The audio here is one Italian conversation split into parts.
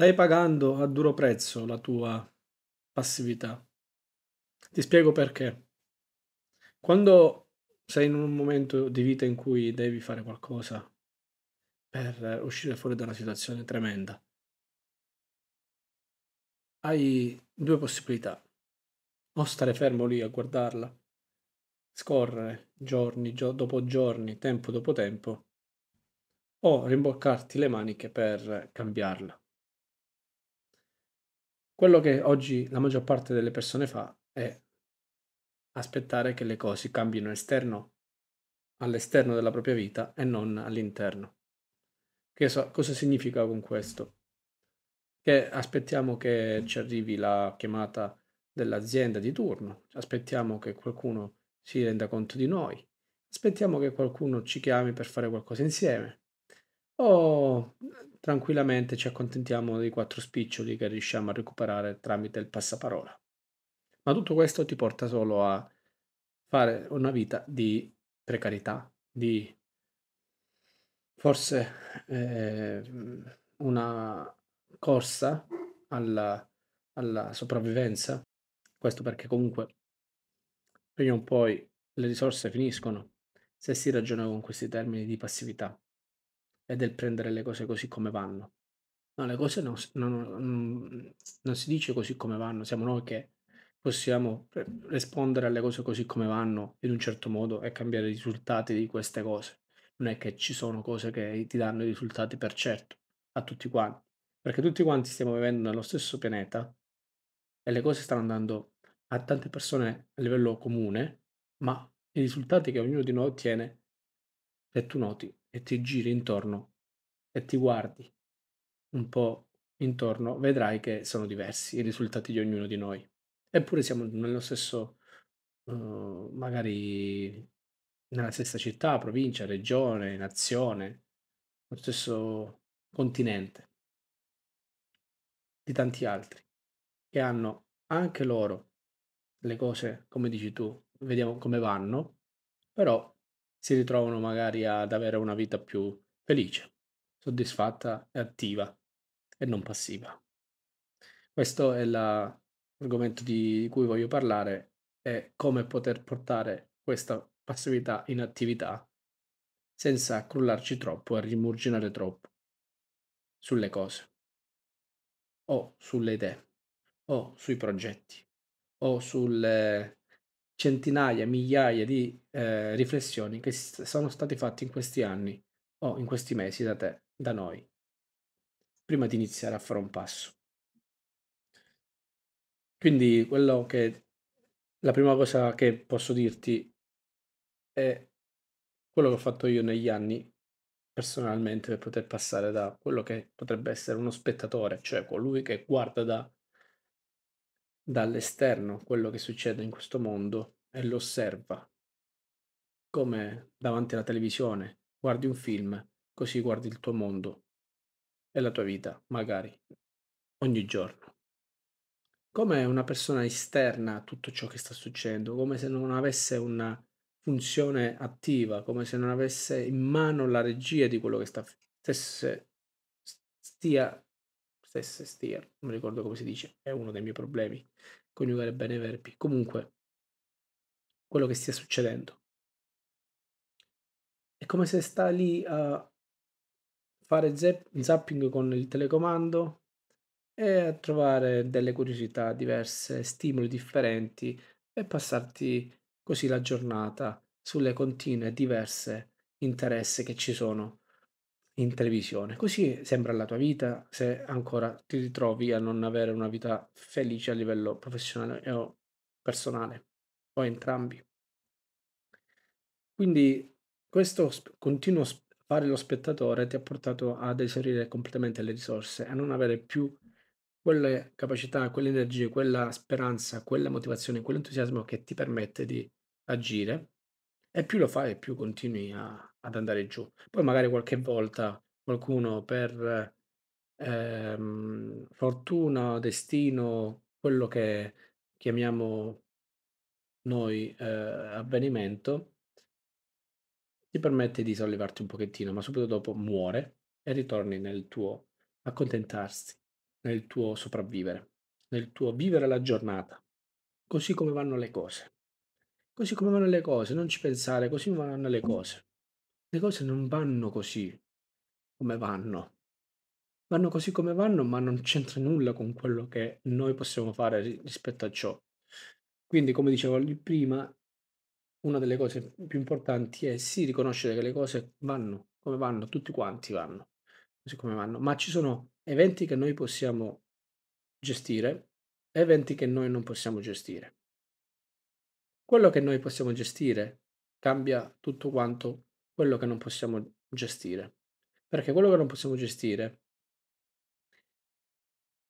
Stai pagando a duro prezzo la tua passività. Ti spiego perché. Quando sei in un momento di vita in cui devi fare qualcosa per uscire fuori da una situazione tremenda, hai due possibilità. O stare fermo lì a guardarla, scorrere giorni gio- dopo giorni, tempo dopo tempo, o rimboccarti le maniche per cambiarla. Quello che oggi la maggior parte delle persone fa è aspettare che le cose cambino esterno, all'esterno della propria vita e non all'interno. Che so, cosa significa con questo? Che aspettiamo che ci arrivi la chiamata dell'azienda di turno, aspettiamo che qualcuno si renda conto di noi, aspettiamo che qualcuno ci chiami per fare qualcosa insieme o tranquillamente ci accontentiamo dei quattro spiccioli che riusciamo a recuperare tramite il passaparola. Ma tutto questo ti porta solo a fare una vita di precarietà, di forse eh, una corsa alla, alla sopravvivenza. Questo perché comunque prima o poi le risorse finiscono se si ragiona con questi termini di passività e del prendere le cose così come vanno. No, le cose non, non, non si dice così come vanno, siamo noi che possiamo eh, rispondere alle cose così come vanno in un certo modo e cambiare i risultati di queste cose. Non è che ci sono cose che ti danno i risultati per certo a tutti quanti, perché tutti quanti stiamo vivendo nello stesso pianeta e le cose stanno andando a tante persone a livello comune, ma i risultati che ognuno di noi ottiene, se tu noti, e ti giri intorno e ti guardi un po' intorno, vedrai che sono diversi i risultati di ognuno di noi. Eppure siamo nello stesso, uh, magari nella stessa città, provincia, regione, nazione, lo stesso continente di tanti altri che hanno anche loro le cose, come dici tu, vediamo come vanno, però si ritrovano magari ad avere una vita più felice, soddisfatta e attiva e non passiva. Questo è l'argomento di cui voglio parlare, è come poter portare questa passività in attività senza crollarci troppo e rimurginare troppo sulle cose o sulle idee o sui progetti o sulle centinaia, migliaia di eh, riflessioni che sono state fatte in questi anni o in questi mesi da te, da noi, prima di iniziare a fare un passo. Quindi quello che la prima cosa che posso dirti è quello che ho fatto io negli anni personalmente per poter passare da quello che potrebbe essere uno spettatore, cioè colui che guarda da dall'esterno quello che succede in questo mondo e lo osserva come davanti alla televisione guardi un film, così guardi il tuo mondo e la tua vita, magari, ogni giorno. Come una persona esterna a tutto ciò che sta succedendo, come se non avesse una funzione attiva, come se non avesse in mano la regia di quello che sta, stesse, stia stesse stier, non mi ricordo come si dice, è uno dei miei problemi, coniugare bene i verbi. Comunque, quello che stia succedendo. È come se sta lì a fare zapping con il telecomando e a trovare delle curiosità diverse, stimoli differenti e passarti così la giornata sulle continue diverse interesse che ci sono in televisione. Così sembra la tua vita se ancora ti ritrovi a non avere una vita felice a livello professionale o personale o entrambi. Quindi questo continuo fare lo spettatore ti ha portato ad esaurire completamente le risorse, a non avere più quelle capacità, quelle energie, quella speranza, quella motivazione, quell'entusiasmo che ti permette di agire e più lo fai più continui a ad andare giù. Poi magari qualche volta qualcuno per, ehm, fortuna, destino, quello che chiamiamo noi, ehm, avvenimento ti permette di sollevarti un pochettino, ma subito dopo muore e ritorni nel tuo accontentarsi, nel tuo sopravvivere, nel tuo vivere la giornata, così come vanno le cose. Così come vanno le cose, non ci pensare, così vanno le cose. Le cose non vanno così come vanno. Vanno così come vanno, ma non c'entra nulla con quello che noi possiamo fare rispetto a ciò. Quindi, come dicevo prima, una delle cose più importanti è sì riconoscere che le cose vanno come vanno, tutti quanti vanno così come vanno, ma ci sono eventi che noi possiamo gestire e eventi che noi non possiamo gestire. Quello che noi possiamo gestire cambia tutto quanto quello che non possiamo gestire. Perché quello che non possiamo gestire,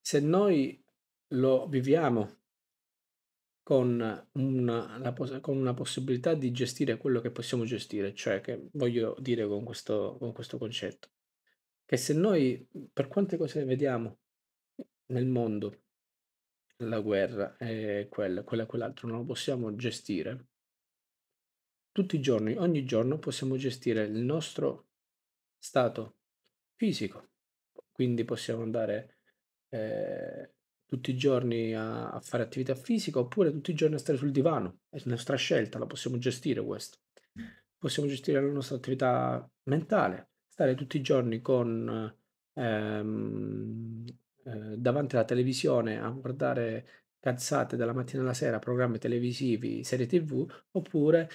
se noi lo viviamo con una, con una possibilità di gestire quello che possiamo gestire, cioè che voglio dire con questo, con questo concetto, che se noi per quante cose vediamo nel mondo, la guerra è quella, quella e quell'altro, non lo possiamo gestire, tutti i giorni, ogni giorno possiamo gestire il nostro stato fisico. Quindi possiamo andare eh, tutti i giorni a, a, fare attività fisica oppure tutti i giorni a stare sul divano. È la nostra scelta, la possiamo gestire questo. Possiamo gestire la nostra attività mentale, stare tutti i giorni con, ehm, eh, davanti alla televisione a guardare cazzate dalla mattina alla sera, programmi televisivi, serie tv, oppure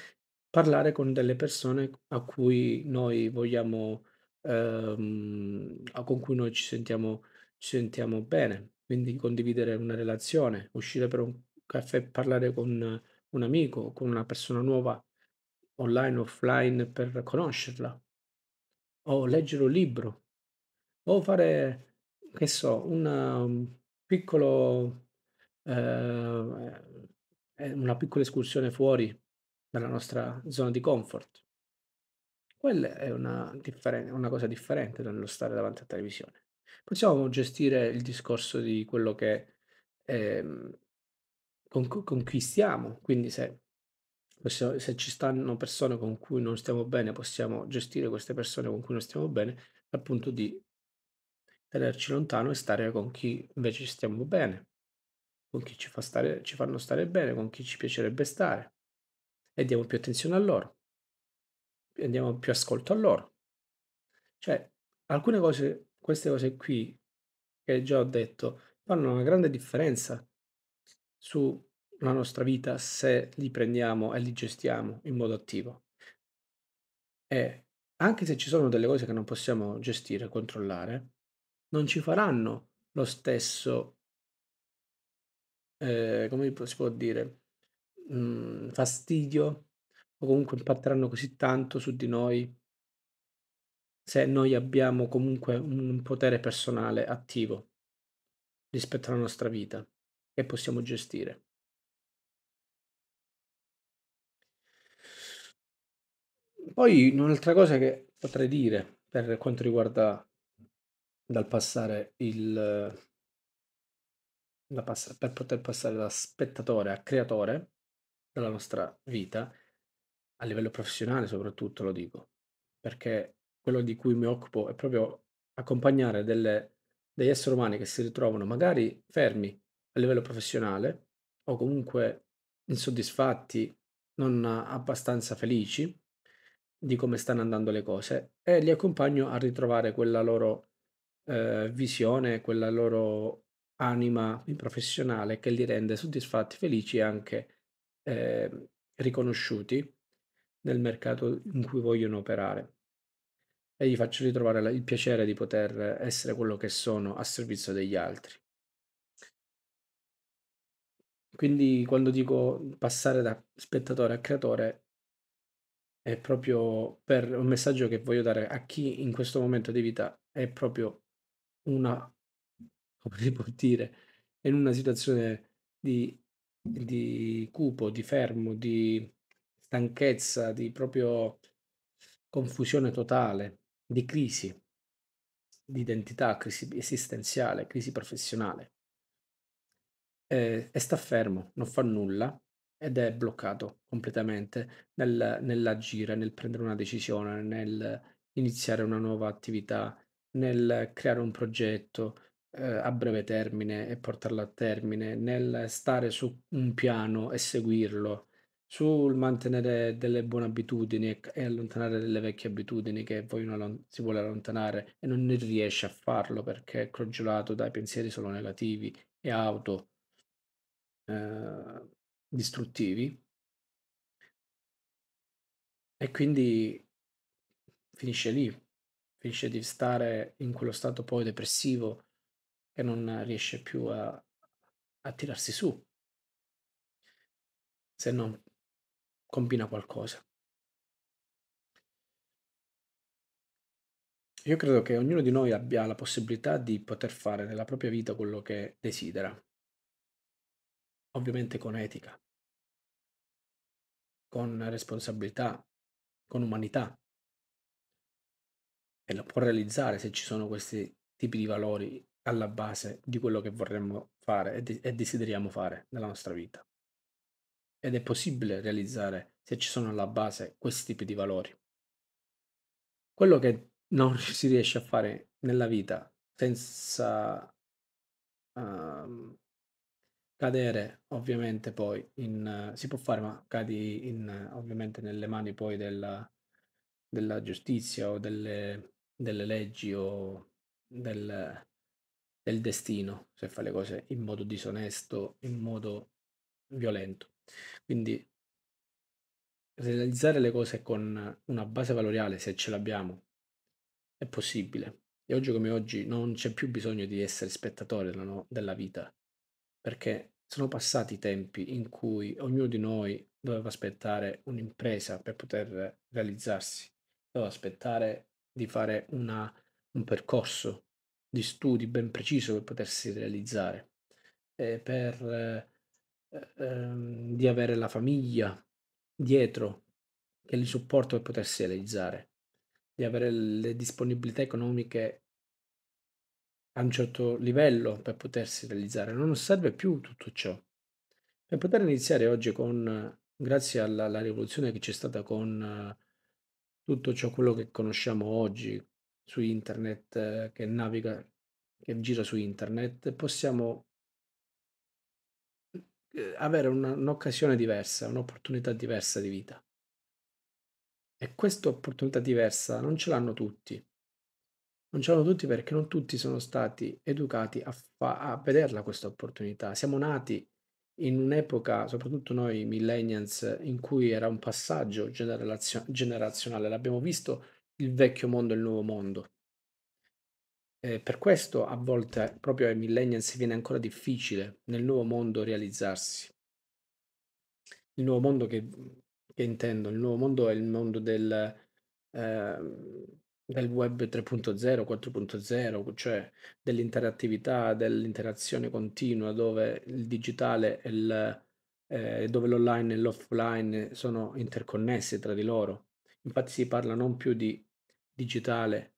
parlare con delle persone a cui noi vogliamo, ehm, con cui noi ci sentiamo ci sentiamo bene. Quindi condividere una relazione, uscire per un caffè e parlare con un amico con una persona nuova online, offline per conoscerla, o leggere un libro, o fare, che so, una, un piccolo, ehm, eh, una piccola escursione fuori dalla nostra zona di comfort. Quella è una, differen- una cosa differente dallo stare davanti alla televisione. Possiamo gestire il discorso di quello che ehm, con- conquistiamo, quindi se, possiamo- se ci stanno persone con cui non stiamo bene, possiamo gestire queste persone con cui non stiamo bene, al punto di tenerci lontano e stare con chi invece stiamo bene, con chi ci fa stare- ci fanno stare bene, con chi ci piacerebbe stare e diamo più attenzione a loro, e diamo più ascolto a loro. Cioè, alcune cose, queste cose qui, che già ho detto, fanno una grande differenza sulla nostra vita se li prendiamo e li gestiamo in modo attivo. E anche se ci sono delle cose che non possiamo gestire, controllare, non ci faranno lo stesso, eh, come si può dire, mhmm, fastidio o comunque impatteranno così tanto su di noi se noi abbiamo comunque un potere personale attivo rispetto alla nostra vita che possiamo gestire. Poi un'altra cosa che potrei dire per quanto riguarda dal passare il da passa per poter passare da spettatore a creatore della nostra vita, a livello professionale soprattutto lo dico, perché quello di cui mi occupo è proprio accompagnare delle, degli esseri umani che si ritrovano magari fermi a livello professionale o comunque insoddisfatti, non abbastanza felici di come stanno andando le cose e li accompagno a ritrovare quella loro eh, visione, quella loro anima professionale che li rende soddisfatti, felici e anche ehm, riconosciuti nel mercato in cui vogliono operare e gli faccio ritrovare la- il piacere di poter essere quello che sono a servizio degli altri. Quindi quando dico passare da spettatore a creatore è proprio per un messaggio che voglio dare a chi in questo momento di vita è proprio una, come si può dire, in una situazione di di cupo, di fermo, di stanchezza, di proprio confusione totale, di crisi di identità, crisi esistenziale, crisi professionale. Eh, e sta fermo, non fa nulla ed è bloccato completamente nel, nell'agire, nel prendere una decisione, nel iniziare una nuova attività, nel creare un progetto, eh, a breve termine e portarlo a termine, nel stare su un piano e seguirlo, sul mantenere delle buone abitudini e, e allontanare delle vecchie abitudini che poi si vuole allontanare e non riesce a farlo perché è crogiolato dai pensieri solo negativi e auto eh, distruttivi. E quindi finisce lì, finisce di stare in quello stato poi depressivo che non riesce più a, a tirarsi su se non combina qualcosa. Io credo che ognuno di noi abbia la possibilità di poter fare nella propria vita quello che desidera, ovviamente con etica, con responsabilità, con umanità, e lo può realizzare se ci sono questi tipi di valori alla base di quello che vorremmo fare e, de- e desideriamo fare nella nostra vita. Ed è possibile realizzare se ci sono alla base questi tipi di valori. Quello che non si riesce a fare nella vita senza uh, cadere ovviamente poi in uh, si può fare ma cadi in, uh, ovviamente nelle mani poi della, della giustizia o delle, delle leggi o del, del destino se fa le cose in modo disonesto, in modo violento. Quindi realizzare le cose con una base valoriale, se ce l'abbiamo, è possibile. E oggi come oggi non c'è più bisogno di essere spettatore della vita, perché sono passati i tempi in cui ognuno di noi doveva aspettare un'impresa per poter realizzarsi, doveva aspettare di fare una, un percorso di studi ben preciso per potersi realizzare, eh, per, eh, ehm, di avere la famiglia dietro che li supporta per potersi realizzare, di avere le disponibilità economiche a un certo livello per potersi realizzare. Non serve più tutto ciò. Per poter iniziare oggi con, grazie alla, alla rivoluzione che c'è stata con eh, tutto ciò quello che conosciamo oggi, su internet, eh, che naviga, che gira su internet, possiamo eh, avere una, un'occasione diversa, un'opportunità diversa di vita. E questa opportunità diversa non ce l'hanno tutti. Non ce l'hanno tutti perché non tutti sono stati educati a, fa- a vederla questa opportunità. Siamo nati in un'epoca, soprattutto noi millennials, in cui era un passaggio generazio- generazionale. L'abbiamo visto il vecchio mondo e il nuovo mondo. Eh, per questo a volte proprio ai millennials viene ancora difficile nel nuovo mondo realizzarsi. Il nuovo mondo che, che intendo, il nuovo mondo è il mondo del, eh, del web 3.0, 4.0, cioè dell'interattività, dell'interazione continua dove il digitale e il, eh, dove l'online e l'offline sono interconnessi tra di loro Infatti si parla non più di digitale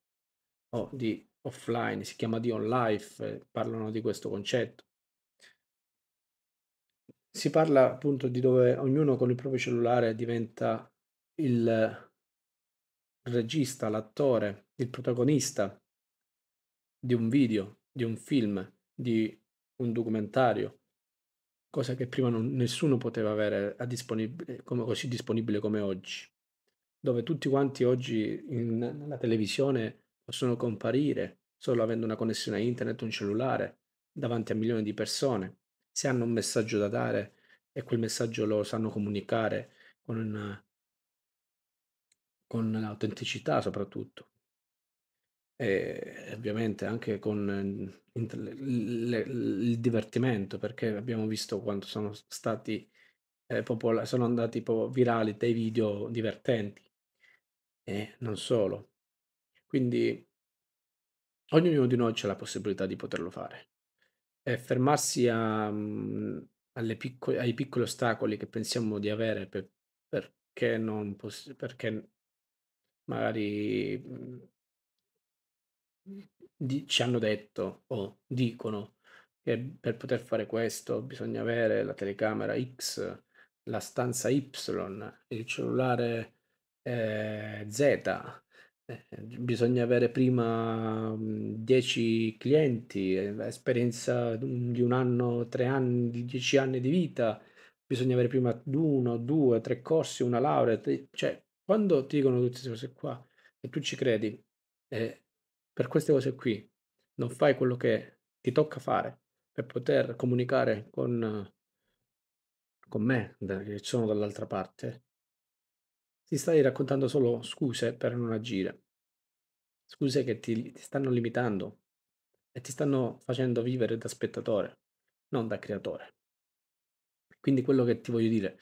o di offline, si chiama di on life, eh, parlano di questo concetto. Si parla appunto di dove ognuno con il proprio cellulare diventa il regista, l'attore, il protagonista di un video, di un film, di un documentario, cosa che prima non, nessuno poteva avere a disponibile, eh, come, così disponibile come oggi dove tutti quanti oggi in, nella televisione possono comparire solo avendo una connessione a internet, un cellulare, davanti a milioni di persone. Se hanno un messaggio da dare e quel messaggio lo sanno comunicare con, una, con autenticità soprattutto. E ovviamente anche con il divertimento, perché abbiamo visto quanto sono stati eh, popolari, sono andati po- virali dei video divertenti e non solo. Quindi ognuno di noi c'ha la possibilità di poterlo fare. E fermarsi a, mhmm, alle picco ai piccoli ostacoli che pensiamo di avere pe perché non poss perché magari, mhmm, di ci hanno detto o dicono che per poter fare questo bisogna avere la telecamera X, la stanza Y, il cellulare eh, Z, eh, bisogna avere prima 10 mhmm, clienti, eh, esperienza di un anno, tre anni, di 10 anni di vita, bisogna avere prima uno, due, tre corsi, una laurea, cioè quando ti dicono tutte queste cose qua e tu ci credi, eh, per queste cose qui non fai quello che ti tocca fare per poter comunicare con, con me, che sono dall'altra parte, ti stai raccontando solo scuse per non agire, scuse che ti, ti stanno limitando e ti stanno facendo vivere da spettatore, non da creatore. Quindi quello che ti voglio dire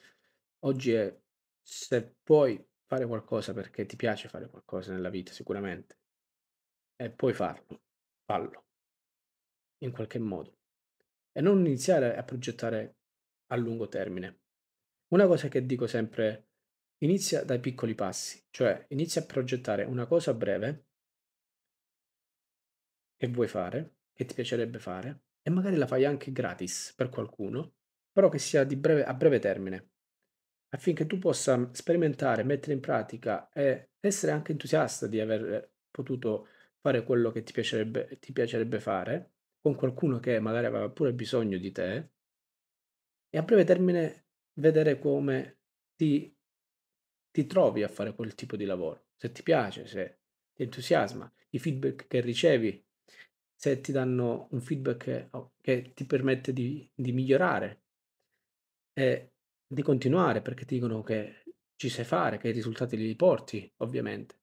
oggi è se puoi fare qualcosa perché ti piace fare qualcosa nella vita sicuramente e puoi farlo, fallo in qualche modo e non iniziare a progettare a lungo termine. Una cosa che dico sempre Inizia dai piccoli passi, cioè inizia a progettare una cosa breve che vuoi fare, che ti piacerebbe fare, e magari la fai anche gratis per qualcuno, però che sia di breve, a breve termine, affinché tu possa sperimentare, mettere in pratica e essere anche entusiasta di aver potuto fare quello che ti piacerebbe, ti piacerebbe fare con qualcuno che magari aveva pure bisogno di te e a breve termine vedere come ti ti trovi a fare quel tipo di lavoro, se ti piace, se ti entusiasma, i feedback che ricevi, se ti danno un feedback che, oh, che ti permette di, di migliorare e di continuare perché ti dicono che ci sai fare, che i risultati li porti, ovviamente.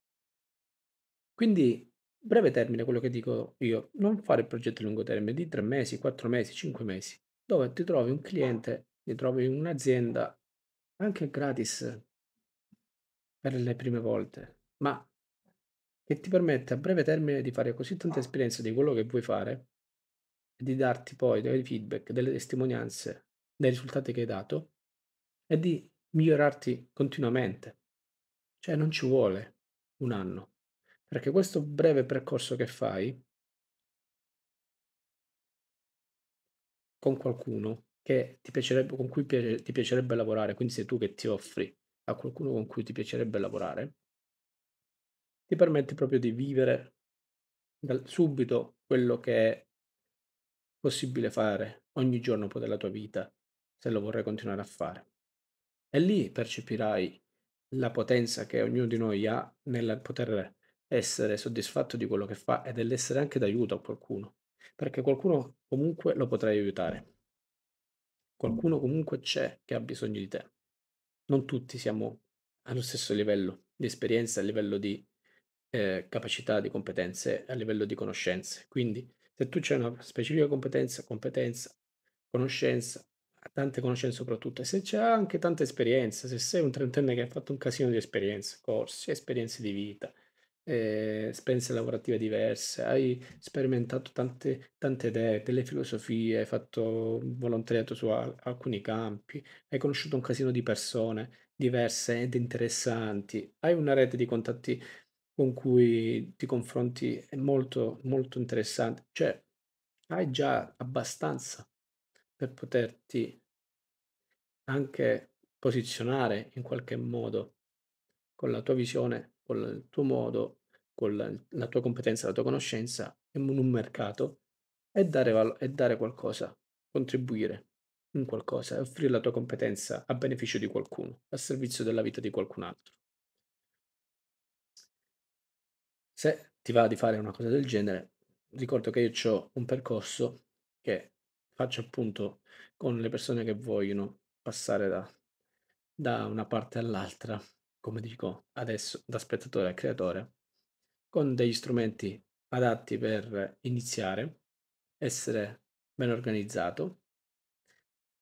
Quindi, breve termine, quello che dico io, non fare il progetto a lungo termine di tre mesi, quattro mesi, cinque mesi, dove ti trovi un cliente, ti trovi un'azienda anche gratis per le prime volte, ma che ti permette a breve termine di fare così tanta esperienza di quello che vuoi fare e di darti poi dei feedback, delle testimonianze, dei risultati che hai dato e di migliorarti continuamente. Cioè non ci vuole un anno, perché questo breve percorso che fai con qualcuno che ti piacerebbe, con cui piace, ti piacerebbe lavorare, quindi sei tu che ti offri a qualcuno con cui ti piacerebbe lavorare, ti permette proprio di vivere dal, subito quello che è possibile fare ogni giorno poi della tua vita, se lo vorrai continuare a fare. E lì percepirai la potenza che ognuno di noi ha nel poter essere soddisfatto di quello che fa e dell'essere anche d'aiuto a qualcuno, perché qualcuno comunque lo potrai aiutare. Mm. Qualcuno comunque c'è che ha bisogno di te non tutti siamo allo stesso livello di esperienza, a livello di eh, capacità, di competenze, a livello di conoscenze. Quindi se tu c'è una specifica competenza, competenza, conoscenza, tante conoscenze soprattutto, e se c'è anche tanta esperienza, se sei un trentenne che ha fatto un casino di esperienze, corsi, esperienze di vita, eh, esperienze lavorative diverse, hai sperimentato tante, tante idee, delle filosofie, hai fatto volontariato su al- alcuni campi, hai conosciuto un casino di persone diverse ed interessanti, hai una rete di contatti con cui ti confronti è molto, molto interessante, cioè hai già abbastanza per poterti anche posizionare in qualche modo con la tua visione con il tuo modo, con la, la tua competenza, la tua conoscenza in un mercato e dare, val- e dare qualcosa, contribuire in qualcosa offrire la tua competenza a beneficio di qualcuno, a servizio della vita di qualcun altro. Se ti va di fare una cosa del genere, ricordo che io ho un percorso che faccio appunto con le persone che vogliono passare da, da una parte all'altra come dico adesso, da spettatore a creatore, con degli strumenti adatti per iniziare, essere ben organizzato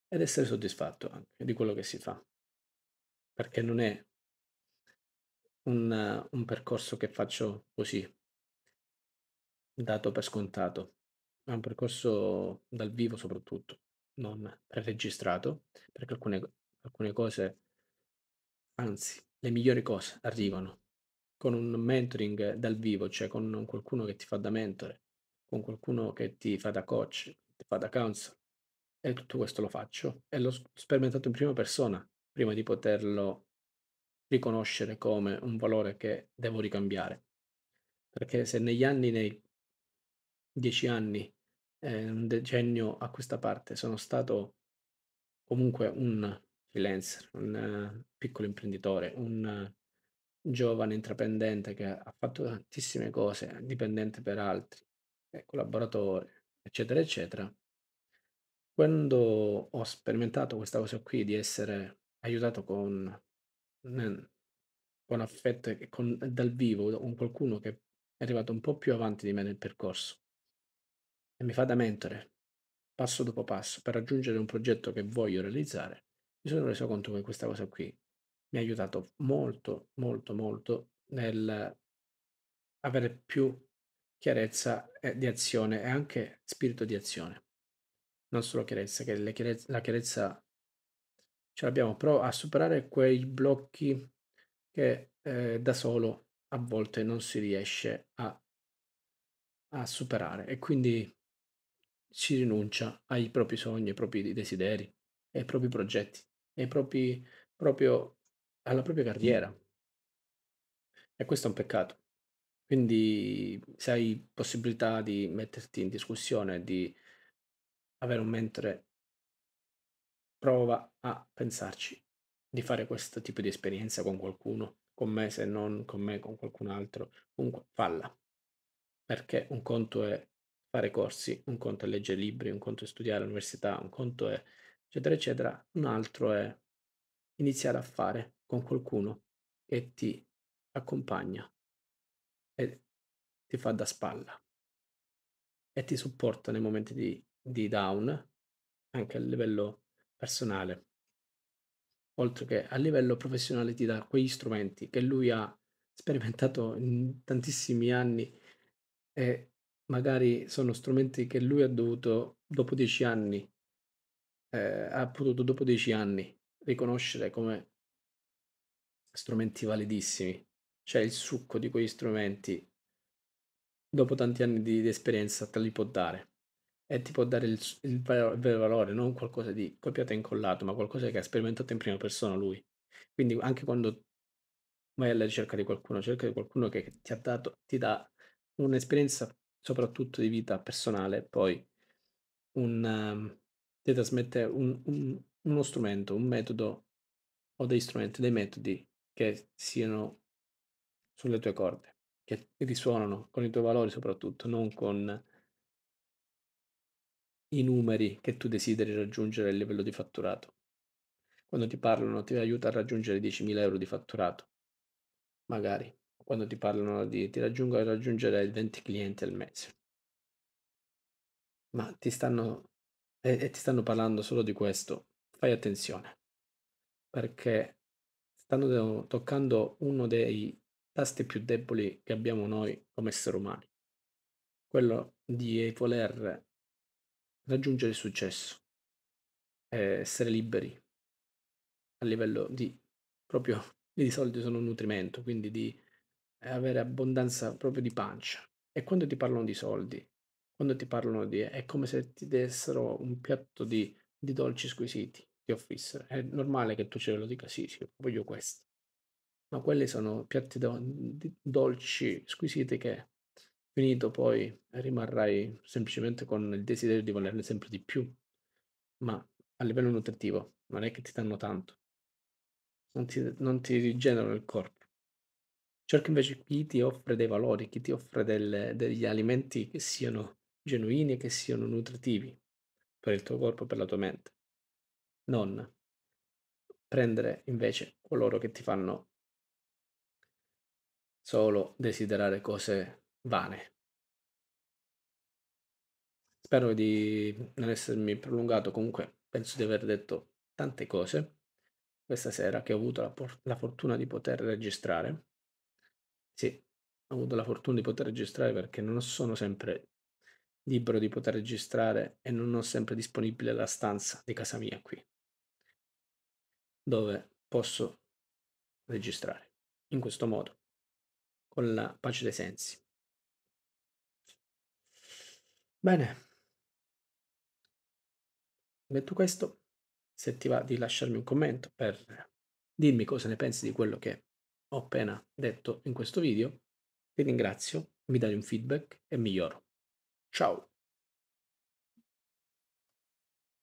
ed essere soddisfatto anche di quello che si fa, perché non è un, un percorso che faccio così, dato per scontato, è un percorso dal vivo soprattutto, non pre-registrato, perché alcune, alcune cose, anzi, le migliori cose arrivano con un mentoring dal vivo, cioè con qualcuno che ti fa da mentore, con qualcuno che ti fa da coach, ti fa da counselor. E tutto questo lo faccio e l'ho sperimentato in prima persona prima di poterlo riconoscere come un valore che devo ricambiare. Perché se negli anni, nei dieci anni, eh, un decennio a questa parte, sono stato comunque un freelancer, un eh, piccolo imprenditore, un eh, giovane intraprendente che ha fatto tantissime cose, dipendente per altri, collaboratore, eccetera, eccetera. Quando ho sperimentato questa cosa qui di essere aiutato con, con affetto e con, dal vivo, con qualcuno che è arrivato un po' più avanti di me nel percorso e mi fa da mentore, passo dopo passo, per raggiungere un progetto che voglio realizzare, mi sono reso conto che questa cosa qui mi ha aiutato molto, molto, molto nel avere più chiarezza di azione e anche spirito di azione. Non solo chiarezza, che le chiarezza, la chiarezza ce l'abbiamo, però a superare quei blocchi che eh, da solo a volte non si riesce a, a superare e quindi si rinuncia ai propri sogni, ai propri desideri, ai propri progetti ai propri, proprio, alla propria carriera. E questo è un peccato. Quindi se hai possibilità di metterti in discussione, di avere un mentore, prova a pensarci di fare questo tipo di esperienza con qualcuno, con me se non con me, con qualcun altro. Comunque falla. Perché un conto è fare corsi, un conto è leggere libri, un conto è studiare all'università, un conto è eccetera, eccetera. Un altro è iniziare a fare con qualcuno che ti accompagna e ti fa da spalla e ti supporta nei momenti di, di down anche a livello personale oltre che a livello professionale ti dà quegli strumenti che lui ha sperimentato in tantissimi anni e magari sono strumenti che lui ha dovuto dopo dieci anni ehm, ha potuto dopo dieci anni riconoscere come strumenti validissimi, cioè il succo di quegli strumenti dopo tanti anni di, di esperienza te li può dare e ti può dare il, il, vero, il, vero valore, non qualcosa di copiato e incollato, ma qualcosa che ha sperimentato in prima persona lui. Quindi anche quando vai alla ricerca di qualcuno, cerca di qualcuno che ti ha dato, ti dà un'esperienza soprattutto di vita personale, poi un, um, ti trasmette un, un, uno strumento, un metodo o dei strumenti, dei metodi che siano sulle tue corde, che risuonano con i tuoi valori soprattutto, non con i numeri che tu desideri raggiungere a livello di fatturato. Quando ti parlano ti aiuta a raggiungere 10.000 euro di fatturato, magari. Quando ti parlano di ti raggiungo a raggiungere 20 clienti al mese. Ma ti stanno e, e ti stanno parlando solo di questo, fai attenzione, perché stanno toccando uno dei tasti più deboli che abbiamo noi come esseri umani, quello di voler raggiungere il successo, essere liberi a livello di proprio di soldi sono un nutrimento, quindi di avere abbondanza proprio di pancia. E quando ti parlano di soldi, quando ti parlano di... è come se ti dessero un piatto di, di dolci squisiti, ti offrissero. È normale che tu ce lo dica sì, sì, voglio questo. Ma quelli sono piatti do, dolci squisiti che finito poi rimarrai semplicemente con il desiderio di volerne sempre di più. Ma a livello nutritivo non è che ti danno tanto. Non ti, non ti rigenerano il corpo. Cerca invece chi ti offre dei valori, chi ti offre delle, degli alimenti che siano genuini e che siano nutritivi per il tuo corpo e per la tua mente. Non prendere invece coloro che ti fanno solo desiderare cose vane. Spero di non essermi prolungato, comunque penso di aver detto tante cose questa sera che ho avuto la, por- la fortuna di poter registrare. Sì, ho avuto la fortuna di poter registrare perché non sono sempre libero di poter registrare e non ho sempre disponibile la stanza di casa mia qui, dove posso registrare in questo modo, con la pace dei sensi. Bene, detto questo, se ti va di lasciarmi un commento per dirmi cosa ne pensi di quello che ho appena detto in questo video, ti ringrazio, mi dai un feedback e miglioro. Ciao